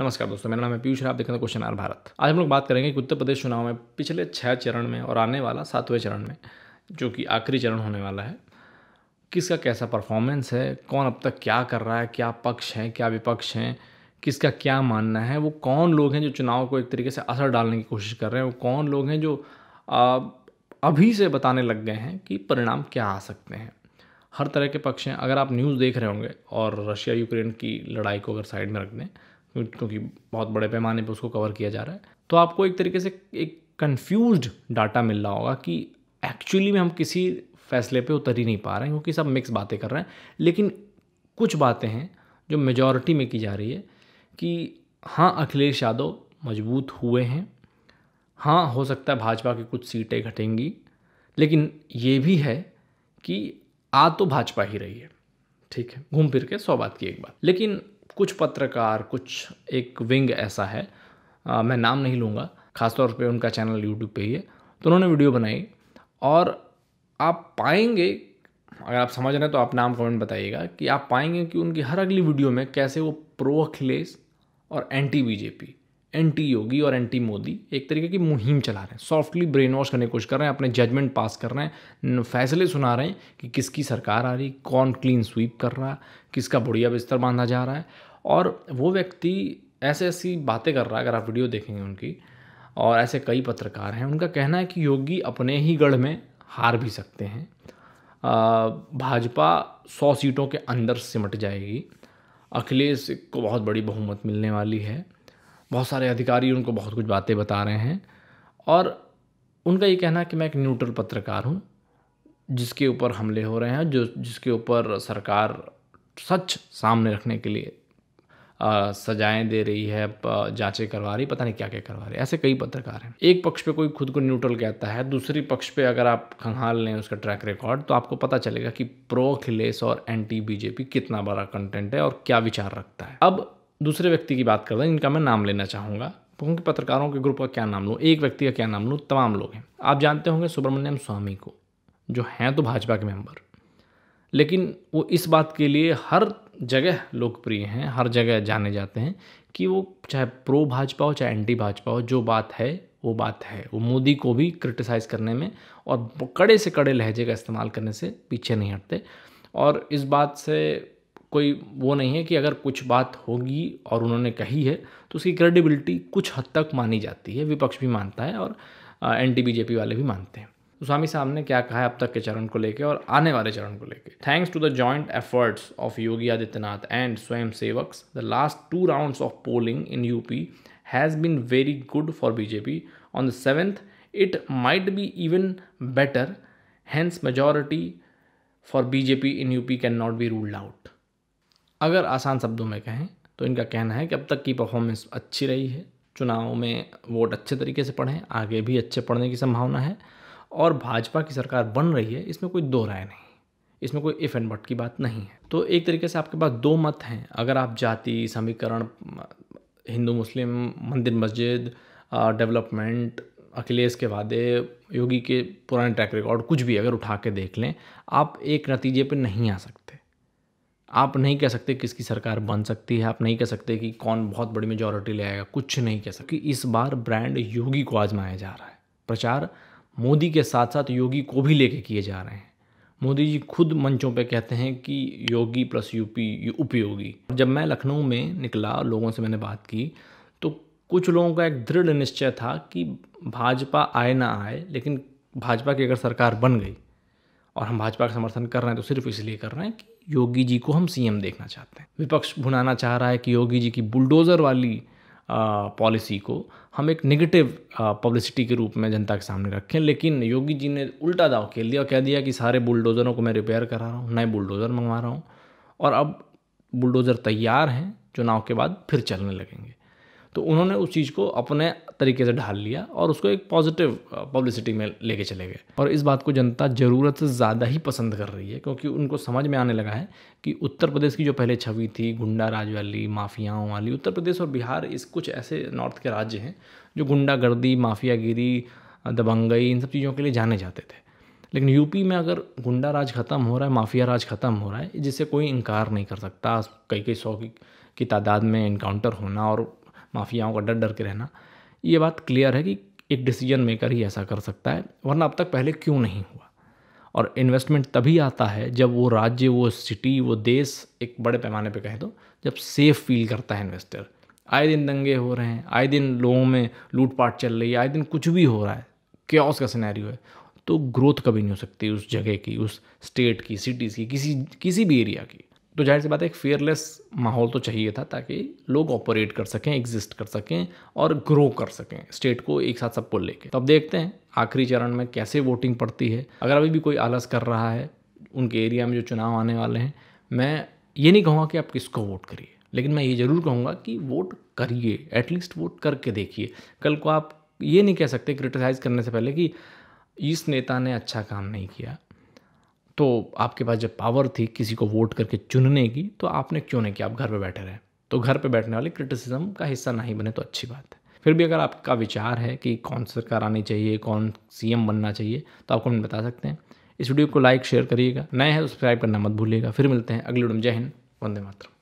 नमस्कार दोस्तों मेरा नाम है पीयूष आप देख रहे हैं क्वेश्चन आर भारत आज हम लोग बात करेंगे कि उत्तर प्रदेश चुनाव में पिछले छः चरण में और आने वाला सातवें चरण में जो कि आखिरी चरण होने वाला है किसका कैसा परफॉर्मेंस है कौन अब तक क्या कर रहा है क्या पक्ष हैं क्या विपक्ष हैं किसका क्या मानना है वो कौन लोग हैं जो चुनाव को एक तरीके से असर डालने की कोशिश कर रहे हैं वो कौन लोग हैं जो अभी से बताने लग गए हैं कि परिणाम क्या आ सकते हैं हर तरह के पक्ष हैं अगर आप न्यूज़ देख रहे होंगे और रशिया यूक्रेन की लड़ाई को अगर साइड में रख दें क्योंकि बहुत बड़े पैमाने पर उसको कवर किया जा रहा है तो आपको एक तरीके से एक कन्फ्यूज डाटा मिल रहा होगा कि एक्चुअली में हम किसी फैसले पे उतर ही नहीं पा रहे हैं क्योंकि सब मिक्स बातें कर रहे हैं लेकिन कुछ बातें हैं जो मेजॉरिटी में की जा रही है कि हाँ अखिलेश यादव मजबूत हुए हैं हाँ हो सकता है भाजपा की कुछ सीटें घटेंगी लेकिन ये भी है कि आ तो भाजपा ही रही है ठीक है घूम फिर के सौ बात की एक बात लेकिन कुछ पत्रकार कुछ एक विंग ऐसा है आ, मैं नाम नहीं लूँगा ख़ासतौर पे उनका चैनल यूट्यूब पे ही है तो उन्होंने वीडियो बनाई और आप पाएंगे अगर आप समझ रहे हैं तो आप नाम कमेंट बताइएगा कि आप पाएंगे कि उनकी हर अगली वीडियो में कैसे वो प्रो अखिलेश और एंटी बीजेपी एंटी योगी और एंटी मोदी एक तरीके की मुहिम चला रहे हैं सॉफ्टली ब्रेन वॉश करने की कोशिश कर रहे हैं अपने जजमेंट पास कर रहे हैं फैसले सुना रहे हैं कि किसकी सरकार आ रही कौन क्लीन स्वीप कर रहा है किसका बुढ़िया बिस्तर बांधा जा रहा है और वो व्यक्ति ऐसे ऐसी बातें कर रहा है अगर आप वीडियो देखेंगे उनकी और ऐसे कई पत्रकार हैं उनका कहना है कि योगी अपने ही गढ़ में हार भी सकते हैं भाजपा सौ सीटों के अंदर सिमट जाएगी अखिलेश को बहुत बड़ी बहुमत मिलने वाली है बहुत सारे अधिकारी उनको बहुत कुछ बातें बता रहे हैं और उनका ये कहना कि मैं एक न्यूट्रल पत्रकार हूँ जिसके ऊपर हमले हो रहे हैं जो जिसके ऊपर सरकार सच सामने रखने के लिए आ, सजाएं दे रही है जांचें करवा रही पता नहीं क्या क्या करवा रही है ऐसे कई पत्रकार हैं एक पक्ष पे कोई खुद को न्यूट्रल कहता है दूसरी पक्ष पे अगर आप खंगाल लें उसका ट्रैक रिकॉर्ड तो आपको पता चलेगा कि प्रो अखिलेश और एंटी बीजेपी कितना बड़ा कंटेंट है और क्या विचार रखता है अब दूसरे व्यक्ति की बात कर रहे हैं इनका मैं नाम लेना चाहूँगा तो क्योंकि पत्रकारों के ग्रुप का क्या नाम लूँ एक व्यक्ति का क्या नाम लूँ तमाम लोग हैं आप जानते होंगे सुब्रमण्यम स्वामी को जो हैं तो भाजपा के मेंबर लेकिन वो इस बात के लिए हर जगह लोकप्रिय हैं हर जगह जाने जाते हैं कि वो चाहे प्रो भाजपा हो चाहे एंटी भाजपा हो जो बात है वो बात है वो मोदी को भी क्रिटिसाइज़ करने में और कड़े से कड़े लहजे का इस्तेमाल करने से पीछे नहीं हटते और इस बात से कोई वो नहीं है कि अगर कुछ बात होगी और उन्होंने कही है तो उसकी क्रेडिबिलिटी कुछ हद तक मानी जाती है विपक्ष भी मानता है और एन बीजेपी वाले भी मानते हैं तो स्वामी साहब ने क्या कहा है अब तक के चरण को लेकर और आने वाले चरण को लेकर thanks to the joint efforts of Yogi Adityanath and swayam sevaks the last two rounds of polling in UP has been very good for BJP on the seventh it might be even better hence hence for BJP in UP can not be ruled out अगर आसान शब्दों में कहें तो इनका कहना है कि अब तक की परफॉर्मेंस अच्छी रही है चुनाव में वोट अच्छे तरीके से पढ़ें आगे भी अच्छे पढ़ने की संभावना है और भाजपा की सरकार बन रही है इसमें कोई दो राय नहीं इसमें कोई इफ़ एंड बट की बात नहीं है तो एक तरीके से आपके पास दो मत हैं अगर आप जाति समीकरण हिंदू मुस्लिम मंदिर मस्जिद डेवलपमेंट अखिलेश के वादे योगी के पुराने ट्रैक रिकॉर्ड कुछ भी अगर उठा के देख लें आप एक नतीजे पर नहीं आ सकते आप नहीं कह सकते किसकी सरकार बन सकती है आप नहीं कह सकते कि कौन बहुत बड़ी मेजोरिटी ले आएगा कुछ नहीं कह सकते कि इस बार ब्रांड योगी को आजमाया जा रहा है प्रचार मोदी के साथ साथ योगी को भी लेके किए जा रहे हैं मोदी जी खुद मंचों पे कहते हैं कि योगी प्लस यूपी उपयोगी जब मैं लखनऊ में निकला लोगों से मैंने बात की तो कुछ लोगों का एक दृढ़ निश्चय था कि भाजपा आए ना आए लेकिन भाजपा की अगर सरकार बन गई और हम भाजपा का समर्थन कर रहे हैं तो सिर्फ इसलिए कर रहे हैं कि योगी जी को हम सीएम देखना चाहते हैं विपक्ष भुनाना चाह रहा है कि योगी जी की बुलडोज़र वाली पॉलिसी को हम एक निगेटिव पब्लिसिटी के रूप में जनता के सामने रखें लेकिन योगी जी ने उल्टा दाव खेल दिया और कह दिया कि सारे बुलडोज़रों को मैं रिपेयर करा रहा हूँ नए बुलडोज़र मंगवा रहा हूँ और अब बुलडोज़र तैयार हैं चुनाव के बाद फिर चलने लगेंगे तो उन्होंने उस चीज़ को अपने तरीके से ढाल लिया और उसको एक पॉजिटिव पब्लिसिटी में लेके चले गए और इस बात को जनता ज़रूरत से ज़्यादा ही पसंद कर रही है क्योंकि उनको समझ में आने लगा है कि उत्तर प्रदेश की जो पहले छवि थी गुंडा राज वाली माफियाओं वाली उत्तर प्रदेश और बिहार इस कुछ ऐसे नॉर्थ के राज्य हैं जो गुंडागर्दी माफियागिरी दबंगई इन सब चीज़ों के लिए जाने जाते थे लेकिन यूपी में अगर गुंडा राज ख़त्म हो रहा है माफिया राज ख़त्म हो रहा है जिससे कोई इनकार नहीं कर सकता कई कई सौ की, की तादाद में इनकाउंटर होना और माफियाओं का डर डर के रहना ये बात क्लियर है कि एक डिसीजन मेकर ही ऐसा कर सकता है वरना अब तक पहले क्यों नहीं हुआ और इन्वेस्टमेंट तभी आता है जब वो राज्य वो सिटी वो देश एक बड़े पैमाने पे कहें तो जब सेफ़ फील करता है इन्वेस्टर आए दिन दंगे हो रहे हैं आए दिन लोगों में लूटपाट चल रही है आए दिन कुछ भी हो रहा है क्योस का सिनेरियो है तो ग्रोथ कभी नहीं हो सकती उस जगह की उस स्टेट की सिटीज़ की किसी किसी भी एरिया की तो जाहिर सी बात है एक फेयरलेस माहौल तो चाहिए था ताकि लोग ऑपरेट कर सकें एग्जिस्ट कर सकें और ग्रो कर सकें स्टेट को एक साथ सबको लेके तो अब देखते हैं आखिरी चरण में कैसे वोटिंग पड़ती है अगर अभी भी कोई आलस कर रहा है उनके एरिया में जो चुनाव आने वाले हैं मैं ये नहीं कहूँगा कि आप किसको वोट करिए लेकिन मैं ये ज़रूर कहूँगा कि वोट करिए एटलीस्ट वोट करके देखिए कल को आप ये नहीं कह सकते क्रिटिसाइज़ करने से पहले कि इस नेता ने अच्छा काम नहीं किया तो आपके पास जब पावर थी किसी को वोट करके चुनने की तो आपने क्यों नहीं किया आप घर पर बैठे रहे तो घर पर बैठने वाले क्रिटिसिज्म का हिस्सा नहीं बने तो अच्छी बात है फिर भी अगर आपका विचार है कि कौन सरकार आनी चाहिए कौन सीएम बनना चाहिए तो आपको हमें बता सकते हैं इस वीडियो को लाइक शेयर करिएगा नए हैं सब्सक्राइब करना मत भूलिएगा फिर मिलते हैं अगले वीडियो में जय हिंद वंदे मातरम